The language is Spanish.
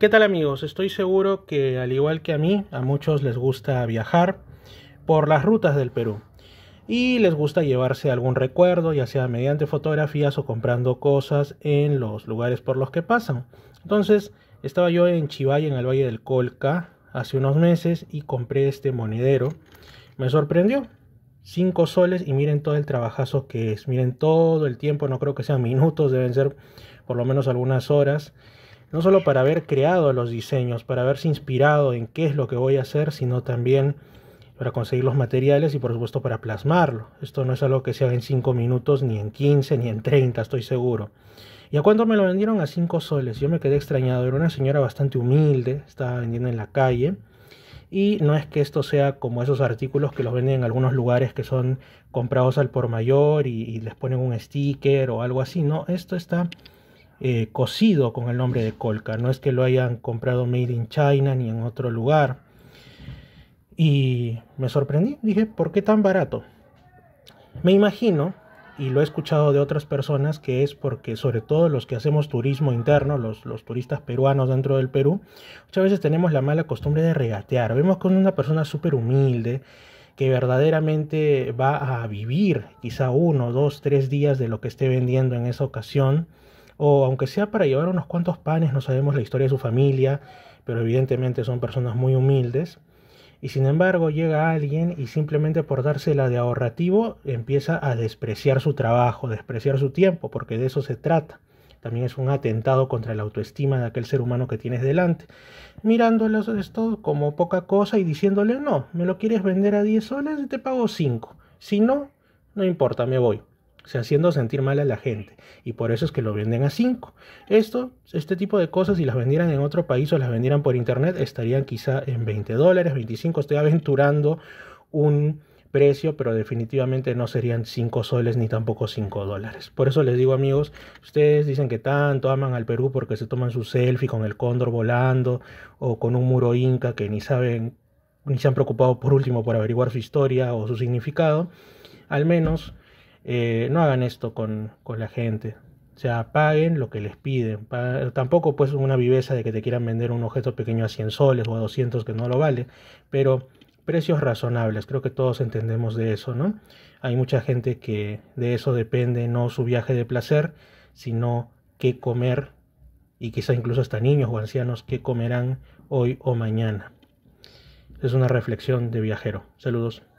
¿Qué tal amigos? Estoy seguro que al igual que a mí, a muchos les gusta viajar por las rutas del Perú y les gusta llevarse algún recuerdo, ya sea mediante fotografías o comprando cosas en los lugares por los que pasan. Entonces, estaba yo en Chivay, en el Valle del Colca, hace unos meses y compré este monedero. Me sorprendió. 5 soles y miren todo el trabajazo que es, miren todo el tiempo, no creo que sean minutos, deben ser por lo menos algunas horas no solo para haber creado los diseños, para haberse inspirado en qué es lo que voy a hacer, sino también para conseguir los materiales y por supuesto para plasmarlo. Esto no es algo que se haga en 5 minutos, ni en 15, ni en 30, estoy seguro. ¿Y a cuánto me lo vendieron? A 5 soles. Yo me quedé extrañado. Era una señora bastante humilde, estaba vendiendo en la calle. Y no es que esto sea como esos artículos que los venden en algunos lugares que son comprados al por mayor y les ponen un sticker o algo así. No, esto está eh, cocido con el nombre de Colca, no es que lo hayan comprado made in China ni en otro lugar. Y me sorprendí, dije, ¿por qué tan barato? Me imagino, y lo he escuchado de otras personas, que es porque sobre todo los que hacemos turismo interno, los, los turistas peruanos dentro del Perú, muchas veces tenemos la mala costumbre de regatear. Vemos con una persona súper humilde, que verdaderamente va a vivir quizá uno, dos, tres días de lo que esté vendiendo en esa ocasión o aunque sea para llevar unos cuantos panes, no sabemos la historia de su familia, pero evidentemente son personas muy humildes. Y sin embargo llega alguien y simplemente por dársela de ahorrativo empieza a despreciar su trabajo, despreciar su tiempo, porque de eso se trata. También es un atentado contra la autoestima de aquel ser humano que tienes delante. Mirándolos esto como poca cosa y diciéndole, no, me lo quieres vender a 10 soles y te pago 5. Si no, no importa, me voy. Se haciendo sentir mal a la gente. Y por eso es que lo venden a 5. Esto, este tipo de cosas, si las vendieran en otro país o las vendieran por internet, estarían quizá en 20 dólares, 25. Estoy aventurando un precio, pero definitivamente no serían 5 soles ni tampoco 5 dólares. Por eso les digo amigos, ustedes dicen que tanto aman al Perú porque se toman su selfie con el cóndor volando o con un muro inca que ni saben, ni se han preocupado por último por averiguar su historia o su significado. Al menos eh, no hagan esto con, la gente. O sea, paguen lo que les piden. Tampoco pues una viveza de que te quieran vender un objeto pequeño a 100 soles o a 200 que no lo vale, pero precios razonables, creo que todos entendemos de eso, ¿no? Hay mucha gente que de eso depende no su viaje de placer, sino qué comer y quizá incluso hasta niños o ancianos qué comerán hoy o mañana. Es una reflexión de viajero. Saludos.